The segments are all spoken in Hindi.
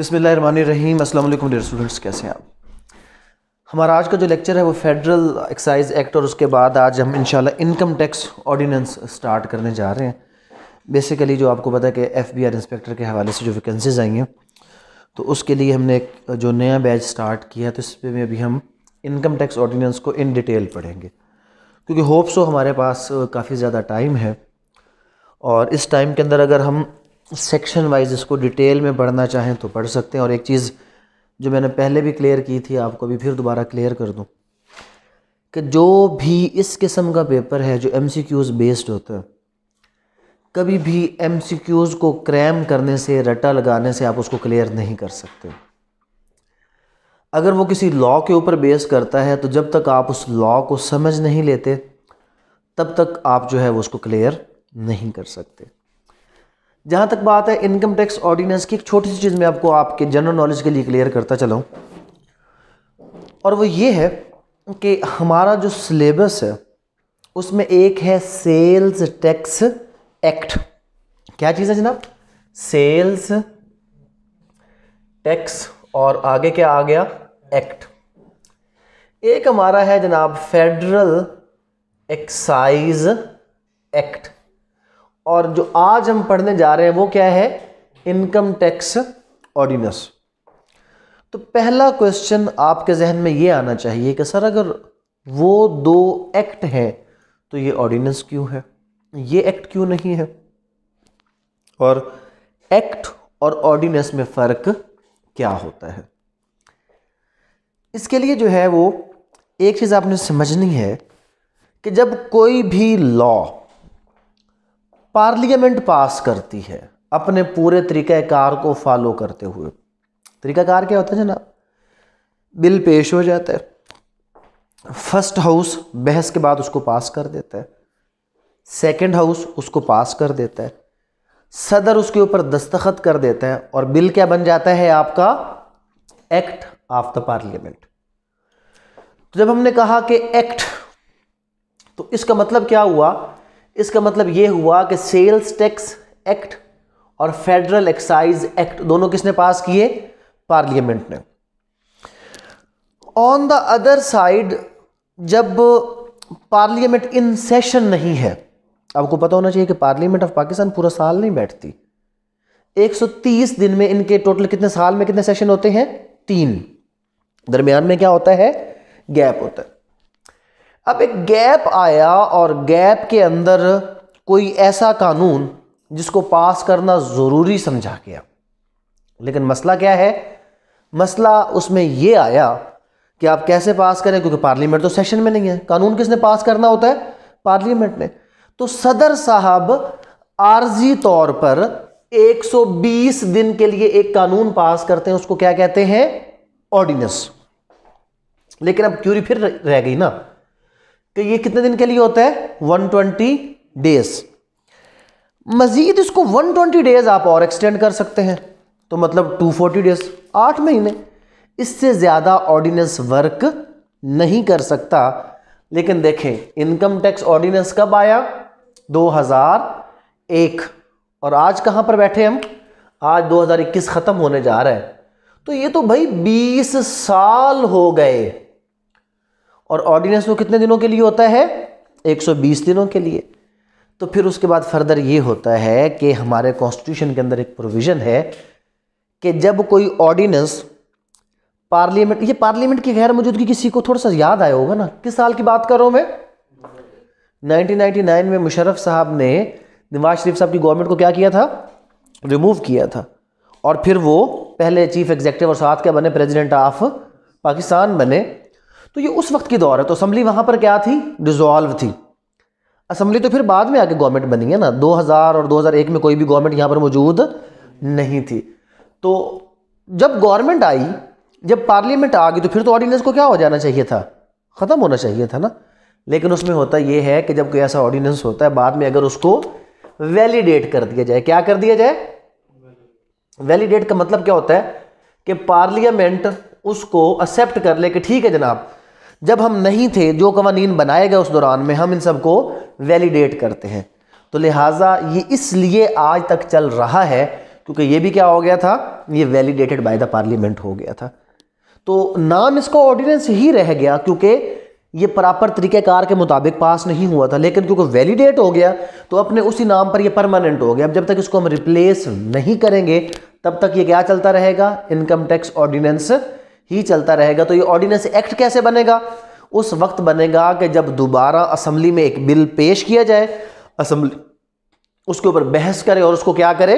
बसमिल डेयर स्टूडेंट्स कैसे हैं आप हमारा आज का जो लेक्चर है वो फेडरल एक्साइज एक्ट और उसके बाद आज हम इन इनकम टैक्स ऑर्डीनेंस स्टार्ट करने जा रहे हैं बेसिकली जो आपको पता है कि एफ बी आर इंस्पेक्टर के हवाले से जो वैकेंसीज आई हैं तो उसके लिए हमने एक जो नया बैच स्टार्ट किया है तो इस पर अभी हम इनकम टैक्स ऑर्डीनेंस को इन डिटेल पढ़ेंगे क्योंकि होप्स हो हमारे पास काफ़ी ज़्यादा टाइम है और इस टाइम के अंदर अगर हम सेक्शन वाइज इसको डिटेल में पढ़ना चाहें तो पढ़ सकते हैं और एक चीज़ जो मैंने पहले भी क्लियर की थी आपको भी फिर दोबारा क्लियर कर दूँ कि जो भी इस किस्म का पेपर है जो एम बेस्ड होता है कभी भी एम को क्रैम करने से रटा लगाने से आप उसको क्लियर नहीं कर सकते अगर वो किसी लॉ के ऊपर बेस करता है तो जब तक आप उस लॉ को समझ नहीं लेते तब तक आप जो है वो उसको क्लियर नहीं कर सकते जहाँ तक बात है इनकम टैक्स ऑर्डिनेंस की एक छोटी सी चीज़ मैं आपको आपके जनरल नॉलेज के लिए क्लियर करता चला और वो ये है कि हमारा जो सिलेबस है उसमें एक है सेल्स टैक्स एक्ट क्या चीज़ है जनाब सेल्स टैक्स और आगे क्या आ गया एक्ट एक हमारा है जनाब फेडरल एक्साइज एक्ट और जो आज हम पढ़ने जा रहे हैं वो क्या है इनकम टैक्स ऑर्डिनेंस तो पहला क्वेश्चन आपके जहन में ये आना चाहिए कि सर अगर वो दो एक्ट हैं तो ये ऑर्डिनेंस क्यों है ये एक्ट क्यों नहीं है और एक्ट और ऑर्डिनेंस में फ़र्क क्या होता है इसके लिए जो है वो एक चीज़ आपने समझनी है कि जब कोई भी लॉ पार्लियामेंट पास करती है अपने पूरे तरीक़ाकार को फॉलो करते हुए तरीक़ाकार क्या होता है जनाब बिल पेश हो जाता है फर्स्ट हाउस बहस के बाद उसको पास कर देता है सेकंड हाउस उसको पास कर देता है सदर उसके ऊपर दस्तखत कर देता है और बिल क्या बन जाता है आपका एक्ट ऑफ द पार्लियामेंट तो जब हमने कहा कि एक्ट तो इसका मतलब क्या हुआ इसका मतलब ये हुआ कि सेल्स टैक्स एक्ट और फेडरल एक्साइज एक्ट दोनों किसने पास किए पार्लियामेंट ने ऑन द अदर साइड जब पार्लियामेंट इन सेशन नहीं है आपको पता होना चाहिए कि पार्लियामेंट ऑफ पाकिस्तान पूरा साल नहीं बैठती 130 दिन में इनके टोटल कितने साल में कितने सेशन होते हैं तीन दरमियान में क्या होता है गैप होता है अब एक गैप आया और गैप के अंदर कोई ऐसा कानून जिसको पास करना ज़रूरी समझा गया लेकिन मसला क्या है मसला उसमें ये आया कि आप कैसे पास करें क्योंकि पार्लियामेंट तो सेशन में नहीं है कानून किसने पास करना होता है पार्लियामेंट ने तो सदर साहब आर्जी तौर पर 120 दिन के लिए एक कानून पास करते हैं उसको क्या कहते हैं ऑर्डिनेंस लेकिन अब क्यूरी फिर रह गई ना तो ये कितने दिन के लिए होता है 120 डेज मजीद इसको 120 डेज आप और एक्सटेंड कर सकते हैं तो मतलब 240 डेज आठ महीने इससे ज़्यादा ऑर्डिनेंस वर्क नहीं कर सकता लेकिन देखें इनकम टैक्स ऑर्डिनेंस कब आया 2001 और आज कहां पर बैठे हम आज 2021 ख़त्म होने जा रहा है तो ये तो भाई 20 साल हो गए और ऑर्डिनेंस वो कितने दिनों के लिए होता है 120 दिनों के लिए तो फिर उसके बाद फर्दर ये होता है कि हमारे कॉन्स्टिट्यूशन के अंदर एक प्रोविज़न है कि जब कोई ऑर्डिनेंस पार्लियामेंट ये पार्लियामेंट की गैर मौजूदगी किसी को थोड़ा सा याद आया होगा ना किस साल की बात कर रहा हूँ मैं 1999 में मुशरफ साहब ने नवाज शरीफ साहब की गवर्नमेंट को क्या किया था रिमूव किया था और फिर वो पहले चीफ एग्जेक्टिव और साथ के बने प्रेसिडेंट ऑफ पाकिस्तान बने तो ये उस वक्त की दौर है तो असम्बली वहाँ पर क्या थी डिजॉल्व थी असम्बली तो फिर बाद में आके गवर्नमेंट बनी है ना 2000 और 2001 में कोई भी गवर्नमेंट यहाँ पर मौजूद नहीं थी तो जब गवर्नमेंट आई जब पार्लियामेंट आ गई तो फिर तो ऑर्डिनेंस को क्या हो जाना चाहिए था ख़त्म होना चाहिए था ना लेकिन उसमें होता यह है कि जब कोई ऐसा ऑर्डिनेंस होता है बाद में अगर उसको वैलिडेट कर दिया जाए क्या कर दिया जाए वैलिडेट का मतलब क्या होता है कि पार्लियामेंट उसको एक्सेप्ट कर ले कि ठीक है जनाब जब हम नहीं थे जो कवानीन बनाए गए उस दौरान में हम इन सबको वैलिडेट करते हैं तो लिहाजा ये इसलिए आज तक चल रहा है क्योंकि ये भी क्या हो गया था ये वैलिडेटेड बाय द पार्लियामेंट हो गया था तो नाम इसका ऑर्डिनेंस ही रह गया क्योंकि ये प्रॉपर तरीक़ेकार के मुताबिक पास नहीं हुआ था लेकिन क्योंकि वैलिडेट हो गया तो अपने उसी नाम पर ये परमानेंट हो गया अब जब तक इसको हम रिप्लेस नहीं करेंगे तब तक ये क्या चलता रहेगा इनकम टैक्स ऑर्डिनेंस ही चलता रहेगा तो ये ऑर्डिनेंस एक्ट कैसे बनेगा उस वक्त बनेगा कि जब दोबारा असम्बली में एक बिल पेश किया जाए असम्बली उसके ऊपर बहस करे और उसको क्या करे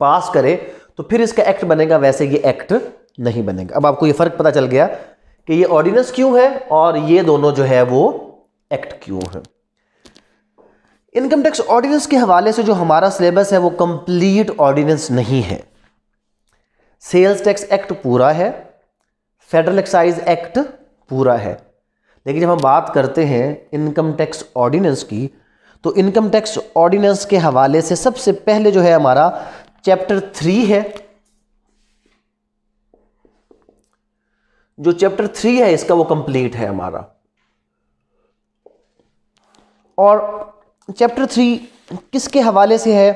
पास करे तो फिर इसका एक्ट बनेगा वैसे ये एक्ट नहीं बनेगा अब आपको ये फ़र्क पता चल गया कि ये ऑर्डिनेंस क्यों है और ये दोनों जो है वो एक्ट क्यों है इनकम टैक्स ऑर्डिनेंस के हवाले से जो हमारा सिलेबस है वो कंप्लीट ऑर्डिनेंस नहीं है सेल्स टैक्स एक्ट पूरा है फेडरल एक्साइज एक्ट पूरा है लेकिन जब हम बात करते हैं इनकम टैक्स ऑर्डिनेंस की तो इनकम टैक्स ऑर्डिनेंस के हवाले से सबसे पहले जो है हमारा चैप्टर थ्री है जो चैप्टर थ्री है इसका वो कंप्लीट है हमारा और चैप्टर थ्री किसके हवाले से है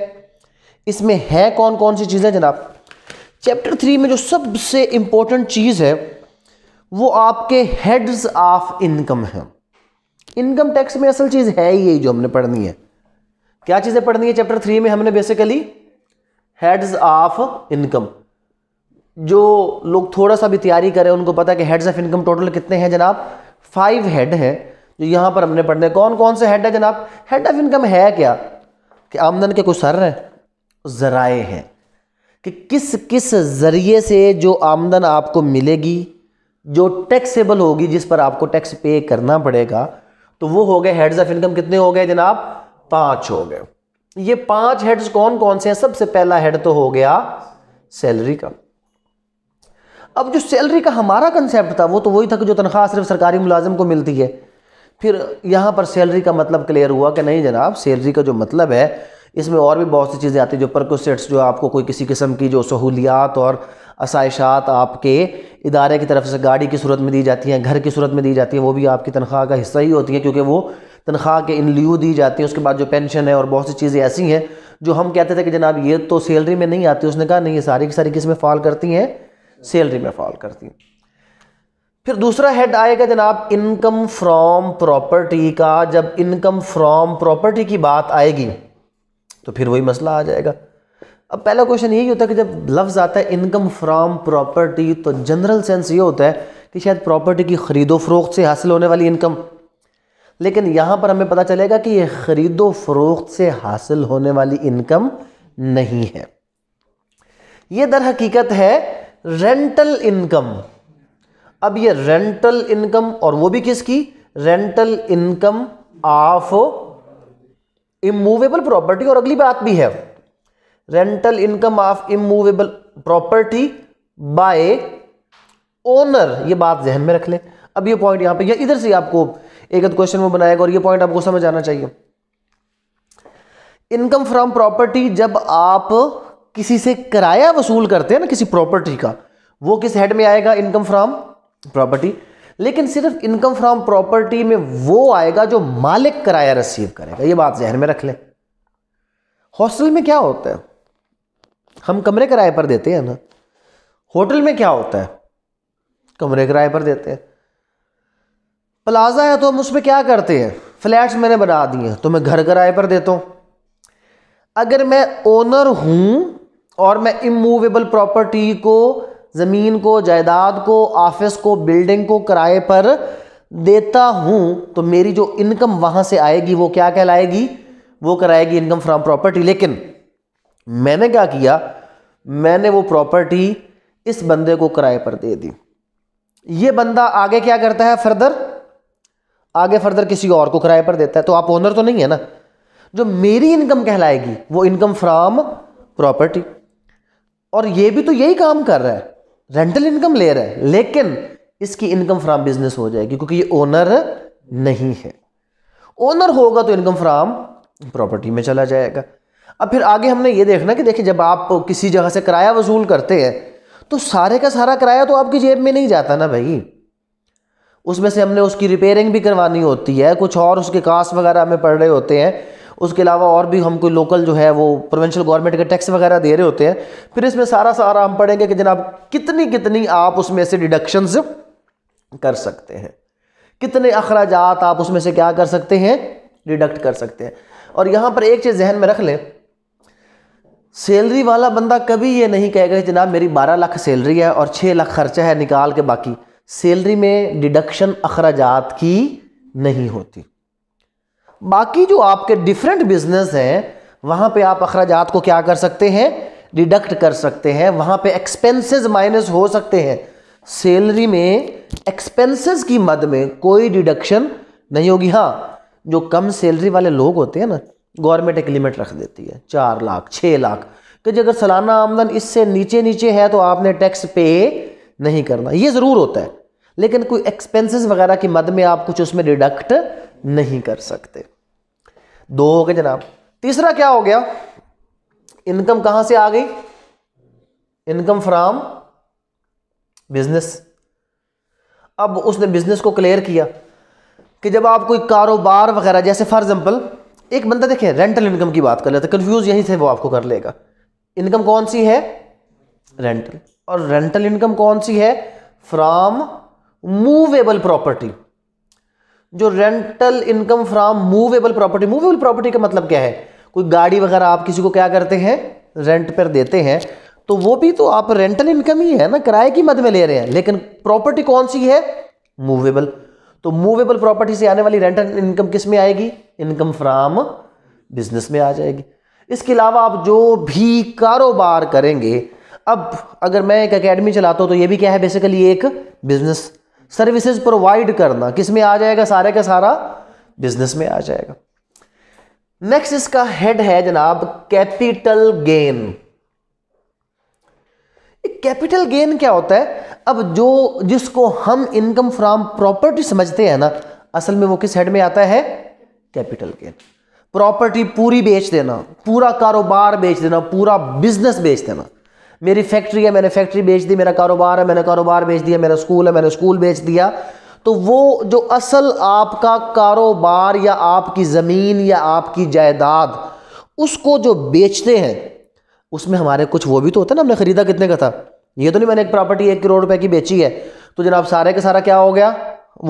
इसमें है कौन कौन सी चीज़ें जनाब चैप्टर थ्री में जो सबसे इंपॉर्टेंट चीज़ है वो आपके हेड्स ऑफ इनकम है इनकम टैक्स में असल चीज़ है ही यही जो हमने पढ़नी है क्या चीज़ें पढ़नी है चैप्टर थ्री में हमने बेसिकली हेड्स ऑफ इनकम जो लोग थोड़ा सा भी तैयारी करें उनको पता है कि हेड्स ऑफ इनकम टोटल कितने हैं जनाब फाइव हेड हैं जो तो यहां पर हमने पढ़ने कौन कौन से हेड है जनाब हेड ऑफ इनकम है क्या कि आमदन के कुछ सर हैं ज़राए हैं कि किस किस ज़रिए से जो आमदन आपको मिलेगी जो टैक्सेबल होगी जिस पर आपको टैक्स पे करना पड़ेगा तो वो हो गए हेड्स ऑफ इनकम कितने हो गए जनाब पांच हो गए ये पांच हेड्स कौन कौन से हैं सबसे पहला हेड तो हो गया सैलरी का अब जो सैलरी का हमारा कंसेप्ट था वो तो वही था कि जो तनख्वाह सिर्फ सरकारी मुलाजिम को मिलती है फिर यहां पर सैलरी का मतलब क्लियर हुआ कि नहीं जनाब सैलरी का जो मतलब है इसमें और भी बहुत सी चीज़ें आती हैं जो परकोसेट्स जो आपको कोई किसी किस्म की जो सहूलियात और आसाइशात आपके इदारे की तरफ से गाड़ी की सूरत में दी जाती हैं घर की सूरत में दी जाती है वो भी आपकी तनख्वाह का हिस्सा ही होती है क्योंकि वो तनख्वाह के इन लियू दी जाती है उसके बाद जो पेंशन है और बहुत सी चीज़ें ऐसी हैं जो हम कहते थे कि जनाब ये तो सैलरी में नहीं आती उसने कहा नहीं ये सारी की सारी किस्में फॉल करती हैं सैलरी में फॉल करती हैं फिर दूसरा हेड आएगा जनाब इनकम फ्रॉम प्रॉपर्टी का जब इनकम फ्रॉम प्रॉपर्टी की बात आएगी तो फिर वही मसला आ जाएगा अब पहला क्वेश्चन यही होता है कि जब लफ्ज़ आता है इनकम फ्राम प्रॉपर्टी तो जनरल सेंस ये होता है कि शायद प्रॉपर्टी की ख़रीदो फरोख्त से हासिल होने वाली इनकम लेकिन यहाँ पर हमें पता चलेगा कि ये ख़रीदो फरोख्त से हासिल होने वाली इनकम नहीं है ये दर हकीकत है रेंटल इनकम अब ये रेंटल इनकम और वो भी किसकी rental income of immovable property और अगली बात भी है rental income of immovable property by owner ये बात जहन में रख ले अब ये पॉइंट यहां पे या इधर से आपको एक क्वेश्चन में बनाएगा और ये पॉइंट आपको समझ आना चाहिए इनकम फ्रॉम प्रॉपर्टी जब आप किसी से किराया वसूल करते हैं ना किसी प्रॉपर्टी का वो किस हेड में आएगा इनकम फ्रॉम प्रॉपर्टी लेकिन सिर्फ इनकम फ्रॉम प्रॉपर्टी में वो आएगा जो मालिक किराया रिसीव करेगा ये बात जहन में रख ले हॉस्टल में क्या होता है हम कमरे किराए पर देते हैं ना होटल में क्या होता है कमरे किराए पर देते हैं प्लाजा है तो हम उसमें क्या करते हैं फ्लैट्स मैंने बना दिए तो मैं घर किराए पर देता हूँ अगर मैं ओनर हूँ और मैं इमूवेबल प्रॉपर्टी को ज़मीन को जायदाद को ऑफिस को बिल्डिंग को किराए पर देता हूँ तो मेरी जो इनकम वहाँ से आएगी वो क्या कहलाएगी वो कराएगी इनकम फ्रॉम प्रॉपर्टी लेकिन मैंने क्या किया मैंने वो प्रॉपर्टी इस बंदे को किराए पर दे दी ये बंदा आगे क्या करता है फर्दर आगे फर्दर किसी और को किराए पर देता है तो आप ओनर तो नहीं है ना जो मेरी इनकम कहलाएगी वो इनकम फ्रॉम प्रॉपर्टी और ये भी तो यही काम कर रहा है रेंटल इनकम ले रहा है लेकिन इसकी इनकम फ्राम बिजनेस हो जाएगी क्योंकि ये ओनर नहीं है ओनर होगा तो इनकम फ्राम प्रॉपर्टी में चला जाएगा अब फिर आगे हमने ये देखना कि देखिए जब आप किसी जगह से किराया वसूल करते हैं तो सारे का सारा किराया तो आपकी जेब में नहीं जाता ना भाई उसमें से हमने उसकी रिपेयरिंग भी करवानी होती है कुछ और उसके कास्ट वगैरह हमें पड़ रहे होते हैं उसके अलावा और भी हम कोई लोकल जो है वो प्रोविंशियल गवर्नमेंट के टैक्स वगैरह दे रहे होते हैं फिर इसमें सारा सारा हम पढ़ेंगे कि जनाब कितनी कितनी आप उसमें से डिडक्शंस कर सकते हैं कितने अखराज आप उसमें से क्या कर सकते हैं डिडक्ट कर सकते हैं और यहाँ पर एक चीज़ जहन में रख लें सैलरी वाला बंदा कभी ये नहीं कहेगा जनाब मेरी बारह लाख सैलरी है और छः लाख खर्चा है निकाल के बाकी सैलरी में डिडक्शन अखराजात की नहीं होती बाकी जो आपके डिफरेंट बिजनेस हैं वहाँ पे आप अखराज को क्या कर सकते हैं डिडक्ट कर सकते हैं वहाँ पे एक्सपेंसेस माइनस हो सकते हैं सैलरी में एक्सपेंसेस की मद में कोई डिडक्शन नहीं होगी हाँ जो कम सैलरी वाले लोग होते हैं ना गवर्नमेंट एक लिमिट रख देती है चार लाख छः लाख कि अगर सालाना आमदन इससे नीचे नीचे है तो आपने टैक्स पे नहीं करना ये ज़रूर होता है लेकिन कोई एक्सपेंसेस वगैरह की मद में आप कुछ उसमें डिडक्ट नहीं कर सकते दो हो गए जनाब तीसरा क्या हो गया इनकम कहां से आ गई इनकम फ्रॉम बिजनेस अब उसने बिजनेस को क्लियर किया कि जब आप कोई कारोबार वगैरह जैसे फॉर एग्जांपल एक बंदा देखे रेंटल इनकम की बात कर लेते कंफ्यूज यहीं से वो आपको कर लेगा इनकम कौन सी है रेंटल और रेंटल इनकम कौन सी है फ्रॉम मूवेबल प्रॉपर्टी जो rental income from movable property movable property का मतलब क्या है कोई गाड़ी वगैरह आप किसी को क्या करते हैं रेंट पर देते हैं तो वो भी तो आप रेंटल इनकम ही है ना किराए की मद में ले रहे हैं लेकिन प्रॉपर्टी कौन सी है मूवेबल तो मूवेबल प्रॉपर्टी से आने वाली रेंटल इनकम किस में आएगी इनकम फ्रॉम बिजनेस में आ जाएगी इसके अलावा आप जो भी कारोबार करेंगे अब अगर मैं एक अकेडमी चलाता हूँ तो ये भी क्या है बेसिकली एक बिजनेस सर्विसेज प्रोवाइड करना किस में आ जाएगा सारे का सारा बिजनेस में आ जाएगा नेक्स्ट इसका हेड है जनाब कैपिटल गेन कैपिटल गेन क्या होता है अब जो जिसको हम इनकम फ्रॉम प्रॉपर्टी समझते हैं ना असल में वो किस हेड में आता है कैपिटल गेन प्रॉपर्टी पूरी बेच देना पूरा कारोबार बेच देना पूरा बिजनेस बेच देना मेरी फैक्ट्री है मैंने फैक्ट्री बेच दी मेरा कारोबार है मैंने कारोबार बेच दिया मेरा स्कूल है मैंने स्कूल बेच दिया तो वो जो असल आपका कारोबार या आपकी ज़मीन या आपकी जायदाद उसको जो बेचते हैं उसमें हमारे कुछ वो भी तो होता है ना हमने ख़रीदा कितने का था ये तो नहीं मैंने एक प्रॉपर्टी एक करोड़ रुपए की बेची है तो जनाब सारे का सारा क्या हो गया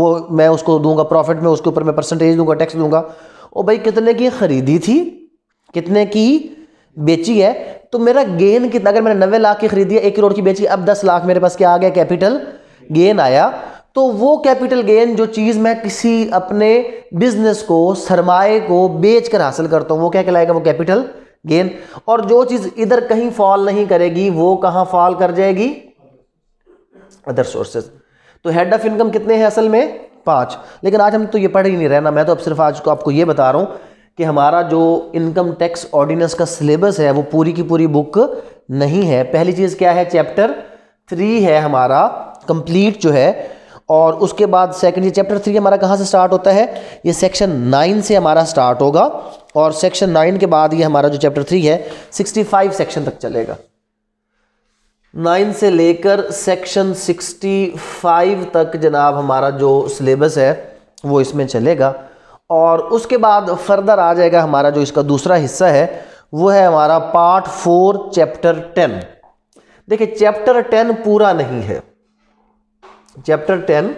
वो मैं उसको दूंगा प्रॉफिट में उसके ऊपर मैं परसेंटेज दूंगा टैक्स दूंगा और भाई कितने की खरीदी थी कितने की बेची है तो मेरा गेन कितना अगर मैंने नब्बे लाख की खरीदी है एक करोड़ की बेची अब दस लाख मेरे पास क्या आ गया कैपिटल गेन आया तो वो कैपिटल गेन जो चीज़ मैं किसी अपने बिजनेस को सरमाए को बेच कर हासिल करता हूँ वो क्या कहलाएगा वो कैपिटल गेन और जो चीज़ इधर कहीं फॉल नहीं करेगी वो कहाँ फॉल कर जाएगी अदर सोर्सेज तो हेड ऑफ इनकम कितने हैं असल में पाँच लेकिन आज हम तो ये पढ़ ही नहीं रहे ना मैं तो अब सिर्फ आज को आपको ये बता रहा हूँ कि हमारा जो इनकम टैक्स ऑर्डिनेंस का सिलेबस है वो पूरी की पूरी बुक नहीं है पहली चीज़ क्या है चैप्टर थ्री है हमारा कंप्लीट जो है और उसके बाद सेकंड ये चैप्टर थ्री हमारा कहाँ से स्टार्ट होता है ये सेक्शन नाइन से हमारा स्टार्ट होगा और सेक्शन नाइन के बाद ये हमारा जो चैप्टर थ्री है सिक्सटी फाइव सेक्शन तक चलेगा नाइन से लेकर सेक्शन सिक्सटी फाइव तक जनाब हमारा जो सिलेबस है वो इसमें चलेगा और उसके बाद फर्दर आ जाएगा हमारा जो इसका दूसरा हिस्सा है वो है हमारा पार्ट फोर चैप्टर टेन देखिए चैप्टर टेन पूरा नहीं है चैप्टर टेन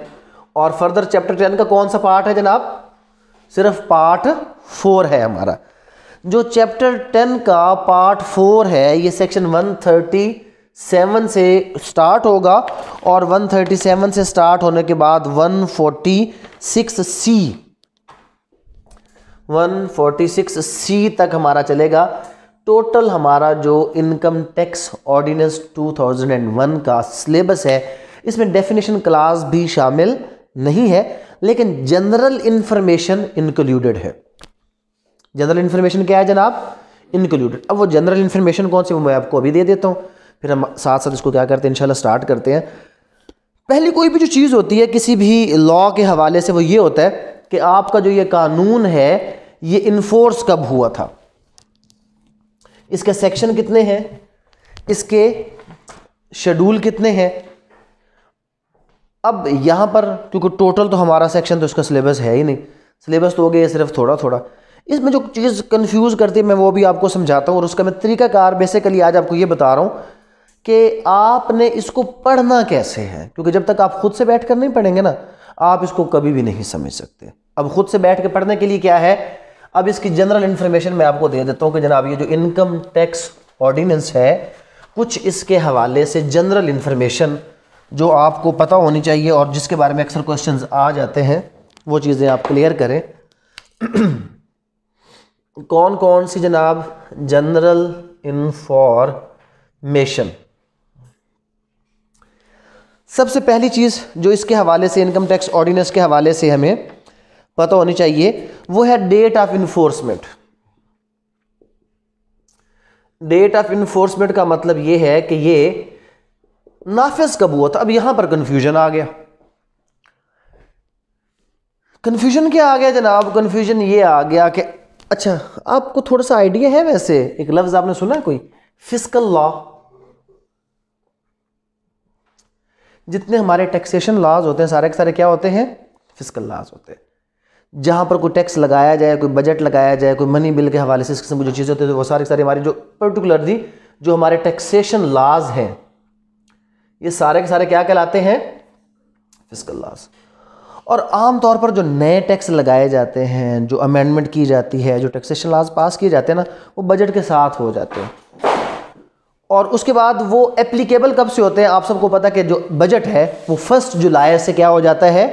और फर्दर चैप्टर टेन का कौन सा पार्ट है जनाब सिर्फ पार्ट फोर है हमारा जो चैप्टर टेन का पार्ट फोर है ये सेक्शन वन थर्टी सेवन से स्टार्ट होगा और वन थर्टी सेवन से स्टार्ट होने के बाद one forty six C 146 C तक हमारा चलेगा टोटल हमारा जो इनकम टैक्स ऑर्डिनेंस 2001 का सिलेबस है इसमें डेफिनेशन क्लास भी शामिल नहीं है लेकिन जनरल इंफॉर्मेशन इंक्लूडेड है जनरल इंफॉर्मेशन क्या है जनाब इंक्लूडेड अब वो जनरल इंफॉर्मेशन कौन सी वो मैं आपको अभी दे देता हूँ फिर हम साथ साथ इसको क्या करते हैं इंशाल्लाह स्टार्ट करते हैं पहली कोई भी जो चीज़ होती है किसी भी लॉ के हवाले से वो ये होता है कि आपका जो ये कानून है ये इन्फोर्स कब हुआ था इसके सेक्शन कितने हैं इसके शेड्यूल कितने हैं अब यहाँ पर क्योंकि टोटल तो हमारा सेक्शन तो इसका सिलेबस है ही नहीं सिलेबस तो हो गया सिर्फ थोड़ा थोड़ा इसमें जो चीज़ कंफ्यूज करती है मैं वो भी आपको समझाता हूँ और उसका मैं तरीकाकार बेसिकली आज आपको ये बता रहा हूँ कि आपने इसको पढ़ना कैसे है क्योंकि जब तक आप खुद से बैठ कर नहीं पढ़ेंगे ना आप इसको कभी भी नहीं समझ सकते अब खुद से बैठ के पढ़ने के लिए क्या है अब इसकी जनरल इन्फॉर्मेशन मैं आपको दे देता हूँ कि जनाब ये जो इनकम टैक्स ऑर्डिनेंस है कुछ इसके हवाले से जनरल इन्फॉर्मेशन जो आपको पता होनी चाहिए और जिसके बारे में अक्सर क्वेश्चन आ जाते हैं वो चीज़ें आप क्लियर करें कौन कौन सी जनाब जनरल इन्फॉर्मेशन सबसे पहली चीज़ जो इसके हवाले से इनकम टैक्स ऑर्डिनेंस के हवाले से हमें पता होनी चाहिए वो है date of enforcement date of enforcement का मतलब ये है कि ये नाफिज कब हुआ था अब यहां पर कंफ्यूजन आ गया कंफ्यूजन क्या आ गया जनाब कंफ्यूजन ये आ गया कि अच्छा आपको थोड़ा सा आइडिया है वैसे एक लफ्ज आपने सुना है कोई फिजिकल लॉ जितने हमारे टैक्सेशन लॉज होते हैं सारे के सारे क्या होते हैं फिजिकल लॉज होते हैं जहाँ पर कोई टैक्स लगाया जाए कोई बजट लगाया जाए कोई मनी बिल के हवाले से इस किस्म की जो चीज़ें होती है तो वो सारी सारी हमारी जो पर्टिकुलरली जो हमारे टैक्सेशन लाज हैं ये सारे के सारे क्या कहलाते हैं फिजिकल लाज और आम तौर पर जो नए टैक्स लगाए जाते हैं जो अमेंडमेंट की जाती है जो टैक्सेशन लाज पास किए जाते हैं ना वो बजट के साथ हो जाते हैं और उसके बाद वो एप्लीकेबल कब से होते हैं आप सबको पता है कि जो बजट है वो फर्स्ट जुलाई से क्या हो जाता है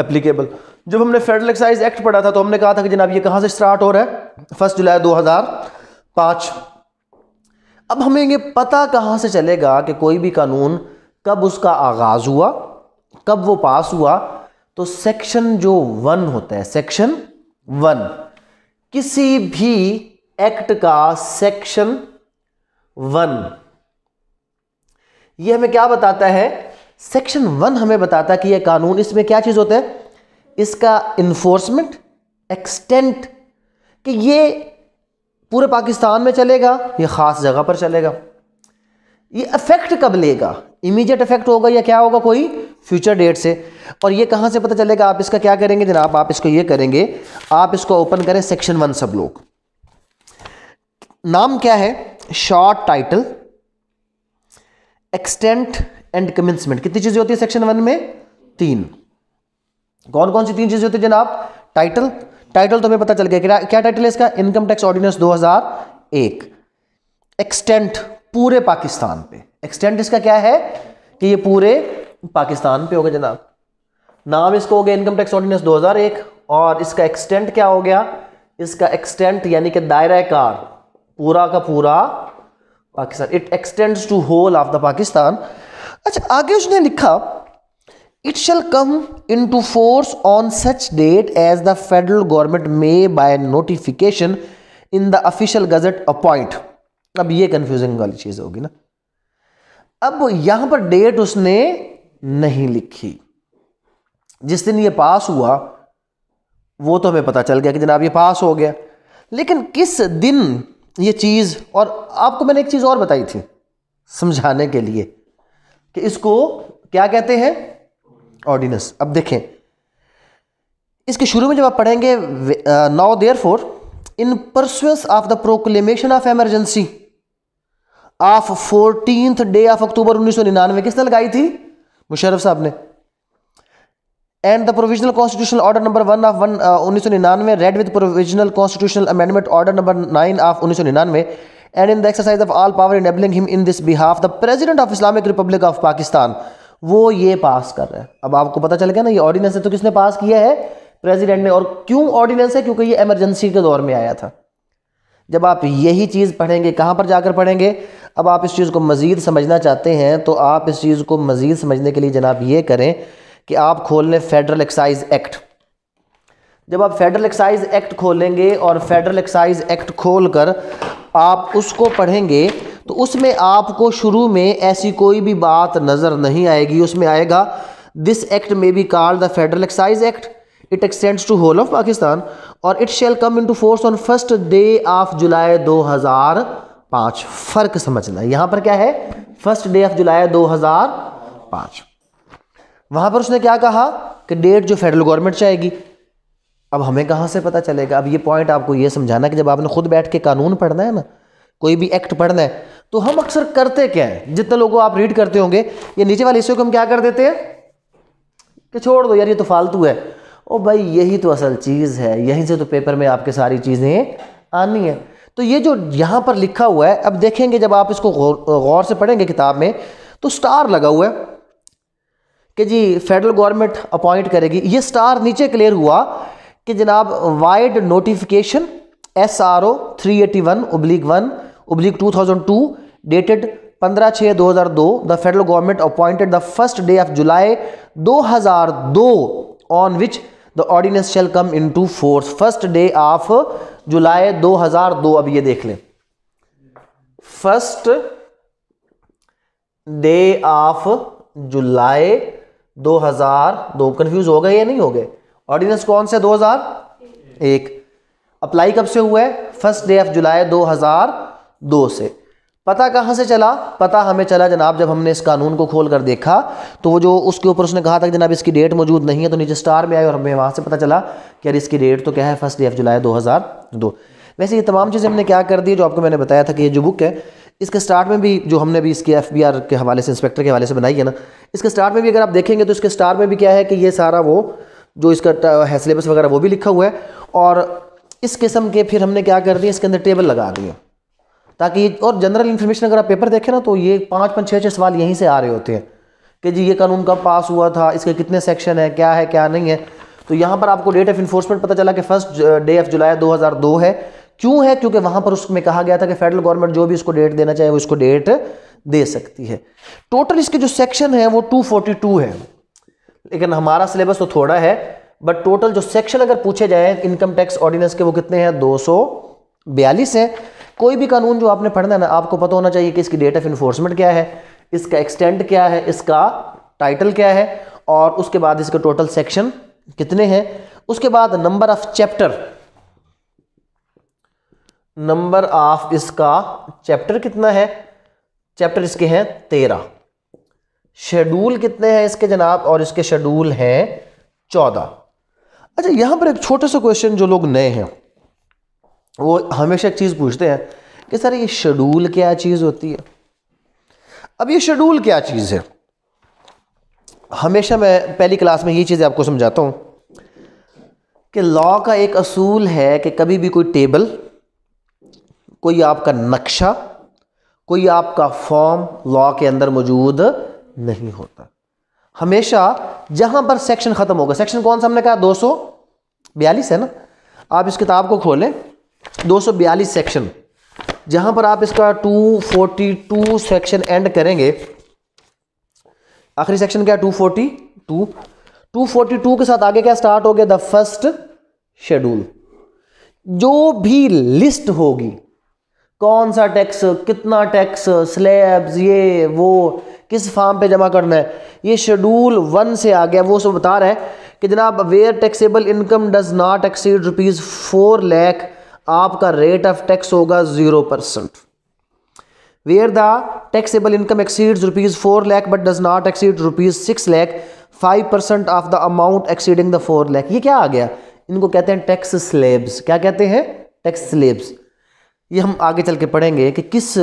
एप्लीकेबल जब हमने फेडरल एक्साइज एक्ट पढ़ा था तो हमने कहा था कि जनाब ये कहां से स्टार्ट हो रहा है फर्स्ट जुलाई 2005 अब हमें ये पता कहां से चलेगा कि कोई भी कानून कब उसका आगाज़ हुआ कब वो पास हुआ तो सेक्शन जो वन होता है सेक्शन वन किसी भी एक्ट का सेक्शन वन ये हमें क्या बताता है सेक्शन वन हमें बताता है कि यह कानून इसमें क्या चीज़ होता है इसका इन्फोर्समेंट एक्सटेंट कि ये पूरे पाकिस्तान में चलेगा ये ख़ास जगह पर चलेगा ये अफेक्ट कब लेगा इमीडिएट इफेक्ट होगा या क्या होगा कोई फ्यूचर डेट से और ये कहाँ से पता चलेगा आप इसका क्या करेंगे जनाब आप इसको ये करेंगे आप इसको ओपन करें सेक्शन वन सब लोग नाम क्या है short title extent and commencement कितनी चीज़ें होती है सेक्शन वन में तीन कौन कौन सी तीन चीजें होती है जनाब टाइटल टाइटल तो हमें पता चल गया क्या क्या टाइटल है इसका इनकम टैक्स ऑर्डिनेंस 2001 एक्सटेंट पूरे पाकिस्तान पे एक्सटेंट इसका क्या है कि ये पूरे पाकिस्तान पे होगा जनाब नाम इसको हो गया इनकम टैक्स ऑर्डिनेंस 2001 और इसका एक्सटेंट क्या हो गया इसका एक्सटेंट यानी कि दायरा कार पूरा का पूरा Pakistan it extends to whole of the Pakistan अच्छा आगे उसने लिखा it come into force on such date as the federal government may by notification in the official gazette appoint अब ये कंफ्यूजिंग वाली चीज होगी ना अब यहां पर डेट उसने नहीं लिखी जिस दिन ये पास हुआ वो तो हमें पता चल गया कि जनाब ये पास हो गया लेकिन किस दिन ये चीज़ और आपको मैंने एक चीज़ और बताई थी समझाने के लिए कि इसको क्या कहते हैं ऑर्डिनेंस अब देखें इसके शुरू में जब आप पढ़ेंगे now therefore in pursuance of the proclamation of emergency of fourteen day of October उन्नीस सौ निन्यानवे किसने लगाई थी मुशरफ साहब ने and the provisional constitutional order number one of one उन्नीस सौ निन्यानवे read with provisional constitutional amendment order number nine of उन्नीस सौ निन्यानवे and in the exercise of all power enabling him in this behalf the president of Islamic republic of Pakistan वो ये पास कर रहा है अब आपको पता चल गया ना ये ऑर्डिनेंस है तो किसने पास किया है प्रेसिडेंट ने और क्यों ऑर्डिनेंस है क्योंकि ये इमरजेंसी के दौर में आया था जब आप यही चीज़ पढ़ेंगे कहाँ पर जाकर पढ़ेंगे अब आप इस चीज़ को मज़ीद समझना चाहते हैं तो आप इस चीज़ को मज़ीद समझने के लिए जनाब ये करें कि आप खोल लें फेडरल एक्साइज एक्ट जब आप फेडरल एक्साइज एक्ट खोलेंगे और फेडरल एक्साइज एक्ट खोलकर आप उसको पढ़ेंगे तो उसमें आपको शुरू में ऐसी कोई भी बात नज़र नहीं आएगी उसमें आएगा this act may be called the federal excise act it extends to whole of Pakistan और it shall come into force on first day of July 2005 फ़र्क समझना यहाँ पर क्या है फर्स्ट डे ऑफ जुलाई 2005 वहाँ पर उसने क्या कहा कि डेट जो फेडरल गवर्नमेंट चाहेगी अब हमें कहाँ से पता चलेगा अब ये पॉइंट आपको ये समझाना कि जब आपने खुद बैठ के कानून पढ़ना है ना कोई भी एक्ट पढ़ना है तो हम अक्सर करते क्या है जितने लोगों आप रीड करते होंगे ये नीचे वाले हिस्से को हम क्या कर देते हैं कि छोड़ दो यार ये तो फालतू है ओ भाई यही तो असल चीज़ है यहीं से तो पेपर में आपके सारी चीज़ें आनी है तो ये जो यहाँ पर लिखा हुआ है अब देखेंगे जब आप इसको गौर से पढ़ेंगे किताब में तो स्टार लगा हुआ है कि जी फेडरल गवर्नमेंट अपॉइंट करेगी ये स्टार नीचे क्लियर हुआ कि जनाब vide notification S R O three eighty one oblique one oblique two thousand two dated पंद्रह छः दो हज़ार दो the federal government appointed the first day of July दो हज़ार दो on which the ordinance shall come into force first day of July दो हज़ार दो अब ये देख लें फर्स्ट डे ऑफ जुलाई दो हज़ार दो कन्फ्यूज़ हो गए या नहीं हो गए ऑर्डिनेंस कौन से 2001 अप्लाई कब से हुआ है फर्स्ट डे ऑफ जुलाई 2002 से पता कहाँ से चला पता हमें चला जनाब जब हमने इस कानून को खोल कर देखा तो वो जो उसके ऊपर उसने कहा था कि जनाब इसकी डेट मौजूद नहीं है तो नीचे स्टार में आई और हमें वहाँ से पता चला कि यार इसकी डेट तो क्या है फर्स्ट डे ऑफ जुलाई 2002 वैसे ये तमाम चीज़ें हमने क्या कर दी जो आपको मैंने बताया था कि ये जो बुक है इसके स्टार्ट में भी जो हमने भी इसके एफ के हवाले से इंस्पेक्टर के हवाले से बनाई है ना इसके स्टार्ट में भी अगर आप देखेंगे तो इसके स्टार में भी क्या है कि ये सारा वो जो इसका है सिलेबस वगैरह वो भी लिखा हुआ है और इस किस्म के फिर हमने क्या कर दिए इसके अंदर टेबल लगा दिए ताकि और जनरल इन्फॉर्मेशन अगर आप पेपर देखें ना तो ये पाँच पाँच छः छः सवाल यहीं से आ रहे होते हैं कि जी ये कानून कब पास हुआ था इसके कितने सेक्शन है क्या है क्या नहीं है तो यहाँ पर आपको डेट ऑफ इन्फोर्समेंट पता चला कि फर्स्ट डे ऑफ जुलाई 2002 है क्यों है क्योंकि वहाँ पर उसमें कहा गया था कि फेडरल गवर्नमेंट जो भी इसको डेट देना चाहे वो इसको डेट दे सकती है टोटल इसके जो सेक्शन है वो 242 है लेकिन हमारा सिलेबस तो थोड़ा है बट टोटल जो सेक्शन अगर पूछे जाए इनकम टैक्स ऑर्डिनेंस के वो कितने हैं दो बयालीस है कोई भी कानून जो आपने पढ़ना है ना आपको पता होना चाहिए कि इसकी डेट ऑफ इन्फोर्समेंट क्या है इसका एक्सटेंड क्या है इसका टाइटल क्या है और उसके बाद इसके टोटल सेक्शन कितने हैं उसके बाद number of chapter number of इसका चैप्टर कितना है चैप्टर इसके हैं तेरह शेड्यूल कितने हैं इसके जनाब और इसके शेड्यूल हैं चौदह अच्छा यहाँ पर एक छोटे से क्वेश्चन जो लोग नए हैं वो हमेशा एक चीज़ पूछते हैं कि सर ये शेड्यूल क्या चीज़ होती है अब ये शेड्यूल क्या चीज़ है हमेशा मैं पहली क्लास में ये चीज़ें आपको समझाता हूँ कि लॉ का एक असूल है कि कभी भी कोई टेबल कोई आपका नक्शा कोई आपका फॉर्म लॉ के अंदर मौजूद नहीं होता हमेशा जहां पर सेक्शन खत्म होगा सेक्शन कौन सा हमने कहा दो बयालीस है ना आप इस किताब को खोलें दो बयालीस सेक्शन जहां पर आप इसका two forty two section end करेंगे आखिरी सेक्शन क्या two forty two two forty two के साथ आगे क्या स्टार्ट हो गया द फर्स्ट शेड्यूल जो भी लिस्ट होगी कौन सा टैक्स कितना टैक्स स्लैब्स ये वो किस फार्म पे जमा करना है ये शेड्यूल वन से आ गया वो उसमें बता रहा है कि जनाब where taxable income does not exceed rupees four lakh आपका रेट ऑफ टैक्स होगा zero percent where the taxable income exceed rupees four lakh but does not exceed rupees six lakh five percent of the amount exceeding the four lakh ये क्या आ गया इनको कहते हैं टैक्स स्लेब्स क्या कहते हैं टैक्स स्लेब्स ये हम आगे चल के पढ़ेंगे कि किस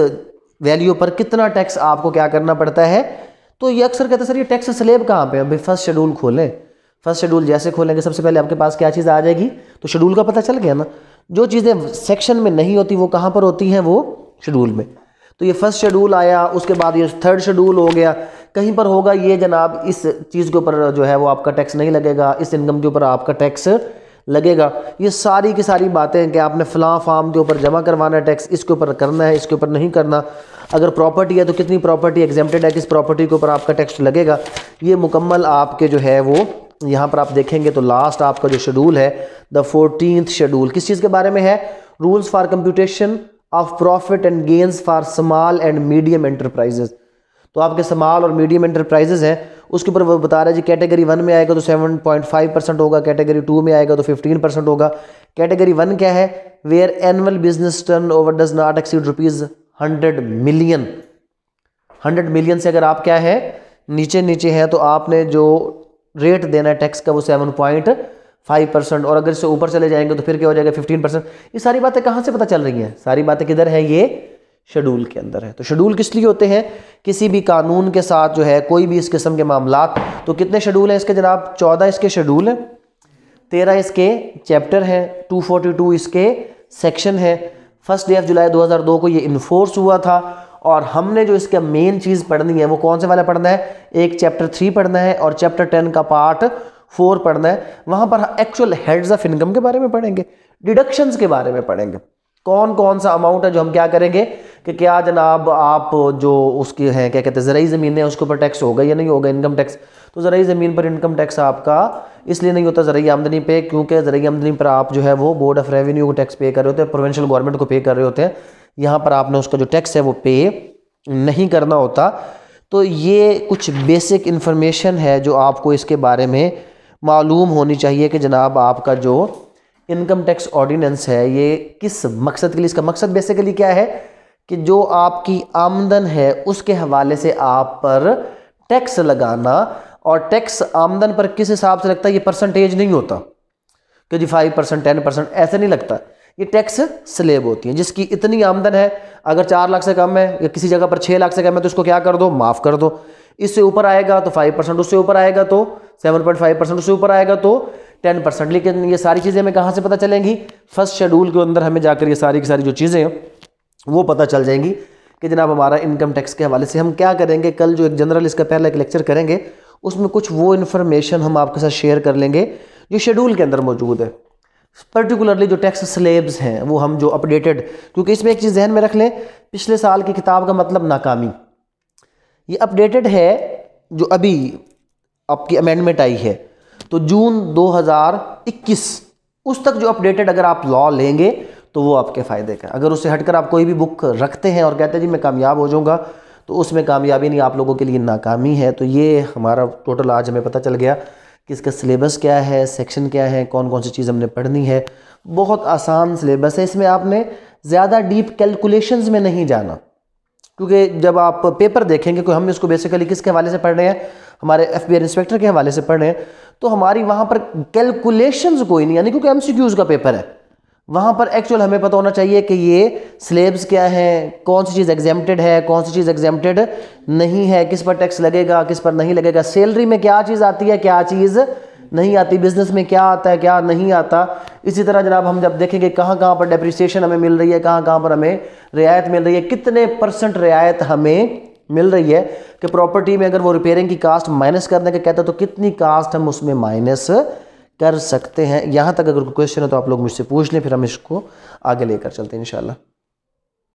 वैल्यू पर कितना टैक्स आपको क्या करना पड़ता है तो ये अक्सर कहते हैं सर ये टैक्स स्लेब कहाँ पे अभी फर्स्ट शेड्यूल खोलें फर्स्ट शेड्यूल जैसे खोलेंगे सबसे पहले आपके पास क्या चीज़ आ जाएगी तो शेड्यूल का पता चल गया ना जो चीज़ें सेक्शन में नहीं होती वो कहाँ पर होती हैं वो शेड्यूल में तो ये फर्स्ट शेड्यूल आया उसके बाद ये थर्ड शेड्यूल हो गया कहीं पर होगा ये जनाब इस चीज़ के ऊपर जो है वो आपका टैक्स नहीं लगेगा इस इनकम के ऊपर आपका टैक्स लगेगा ये सारी की सारी बातें हैं कि आपने फ़लाँ फार्म के ऊपर जमा करवाना है टैक्स इसके ऊपर करना है इसके ऊपर नहीं करना अगर प्रॉपर्टी है तो कितनी प्रॉपर्टी एग्जेम्प्टेड है किस प्रॉपर्टी के ऊपर आपका टैक्स लगेगा ये मुकम्मल आपके जो है वो यहाँ पर आप देखेंगे तो लास्ट आपका जो शेड्यूल है द फोर्टीन शेड्यूल किस चीज़ के बारे में है rules for computation of profit and gains for small and medium enterprises तो आपके स्मॉल और मीडियम एंटरप्राइजेज़ हैं उसके ऊपर वो बता रहा है जी कैटेगरी वन में आएगा तो सेवन पॉइंट फाइव परसेंट होगा कैटेगरी टू में आएगा तो फिफ्टीन परसेंट होगा कैटेगरी वन क्या है where annual business turnover does not exceed rupees hundred million hundred million से अगर आप क्या है नीचे नीचे है तो आपने जो रेट देना है टैक्स का वो सेवन पॉइंट फाइव परसेंट और अगर इससे ऊपर चले जाएंगे तो फिर क्या हो जाएगा फिफ्टीन परसेंट ये सारी बातें कहाँ से पता चल रही हैं सारी बातें किधर है ये शेड्यूल के अंदर है तो शेड्यूल किस लिए होते हैं किसी भी कानून के साथ जो है कोई भी इस किस्म के मामला तो कितने शेड्यूल हैं इसके जनाब चौदह इसके शेड्यूल हैं तेरह इसके चैप्टर हैं टू फोर्टी टू इसके सेक्शन है फर्स्ट डे ऑफ जुलाई दो हज़ार दो को ये इन्फोर्स हुआ था और हमने जो इसका मेन चीज़ पढ़नी है वो कौन से वाला पढ़ना है एक चैप्टर थ्री पढ़ना है और चैप्टर टेन का पार्ट फोर पढ़ना है वहाँ पर एक्चुअल हेड्स ऑफ इनकम के बारे में पढ़ेंगे डिडक्शंस के बारे में पढ़ेंगे कौन कौन सा अमाउंट है जो हम क्या करेंगे कि क्या जनाब आप जो उसके हैं क्या कहते हैं ज़रूरी ज़मीन है उसके ऊपर टैक्स होगा या नहीं होगा इनकम टैक्स तो ज़रूरी ज़मीन पर इनकम टैक्स आपका इसलिए नहीं होता ज़रूरी आमदनी पे क्योंकि ज़रूरी आमदनी पर आप जो है वो बोर्ड ऑफ रेवेन्यू को टैक्स पे कर रहे होते हैं प्रोविंशियल गवर्नमेंट को पे कर रहे होते हैं यहाँ पर आपने उसका जो टैक्स है वो पे नहीं करना होता तो ये कुछ बेसिक इन्फॉर्मेशन है जो आपको इसके बारे में मालूम होनी चाहिए कि जनाब आपका जो इनकम टैक्स ऑर्डिनेंस है ये किस मकसद के लिए इसका मकसद बेसिकली क्या है कि जो आपकी आमदन है उसके हवाले से आप पर टैक्स लगाना और टैक्स आमदन पर किस हिसाब से लगता है ये परसेंटेज नहीं होता कि जी फाइव परसेंट टेन परसेंट ऐसे नहीं लगता ये टैक्स स्लेब होती है जिसकी इतनी आमदन है अगर चार लाख से कम है या किसी जगह पर छः लाख से कम है तो इसको क्या कर दो माफ़ कर दो इससे ऊपर आएगा तो फाइव परसेंट उससे ऊपर आएगा तो सेवन पॉइंट फाइव परसेंट उससे ऊपर आएगा तो टेन परसेंट लेकिन ये सारी चीज़ें हमें कहाँ से पता चलेंगी फर्स्ट शेड्यूल के अंदर हमें जाकर ये सारी की सारी जो चीज़ें हैं वो पता चल जाएंगी कि जनाब हमारा इनकम टैक्स के हवाले से हम क्या करेंगे कल जो एक जनरल इसका पहला एक लेक्चर करेंगे उसमें कुछ वो इन्फॉर्मेशन हम आपके साथ शेयर कर लेंगे जो शेड्यूल के अंदर मौजूद है पर्टिकुलरली जो टैक्स स्लेब्स हैं वो हम जो अपडेटेड क्योंकि इसमें एक चीज़ जहन में रख लें पिछले साल की किताब का मतलब नाकामी ये अपडेटेड है जो अभी आपकी अमेंडमेंट आई है तो जून 2021 उस तक जो अपडेटेड अगर आप लॉ लेंगे तो वो आपके फ़ायदे का अगर उससे हटकर आप कोई भी बुक रखते हैं और कहते हैं जी मैं कामयाब हो जाऊँगा तो उसमें कामयाबी नहीं आप लोगों के लिए नाकामी है तो ये हमारा टोटल आज हमें पता चल गया कि इसका सिलेबस क्या है सेक्शन क्या है कौन कौन सी चीज़ हमने पढ़नी है बहुत आसान सिलेबस है इसमें आपने ज़्यादा डीप कैलकुलेशंस में नहीं जाना क्योंकि जब आप पेपर देखेंगे कि हम इसको बेसिकली किसके हवाले से पढ़ रहे हैं हमारे एफ इंस्पेक्टर के हवाले से पढ़ें तो हमारी वहाँ पर कैलकुलेशन कोई नहीं यानी क्योंकि एम का पेपर है वहाँ पर एक्चुअल हमें पता होना चाहिए कि ये स्लेब्स क्या हैं कौन सी चीज़ एग्जेम्प्टेड है कौन सी चीज़ एग्जेम्प्टेड नहीं है किस पर टैक्स लगेगा किस पर नहीं लगेगा सैलरी में क्या चीज़ आती है क्या चीज़ नहीं आती बिजनेस में क्या आता है क्या नहीं आता इसी तरह जनाब हम जब देखेंगे कहाँ कहाँ पर डेप्रिसिएशन हमें मिल रही है कहाँ कहाँ पर हमें रियायत मिल रही है कितने परसेंट रियायत हमें मिल रही है कि प्रॉपर्टी में अगर वो रिपेयरिंग की कास्ट माइनस करने का कहता है तो कितनी कास्ट हम उसमें माइनस कर सकते हैं यहाँ तक अगर कोई क्वेश्चन है तो आप लोग मुझसे पूछ लें फिर हम इसको आगे लेकर चलते हैं इंशाल्लाह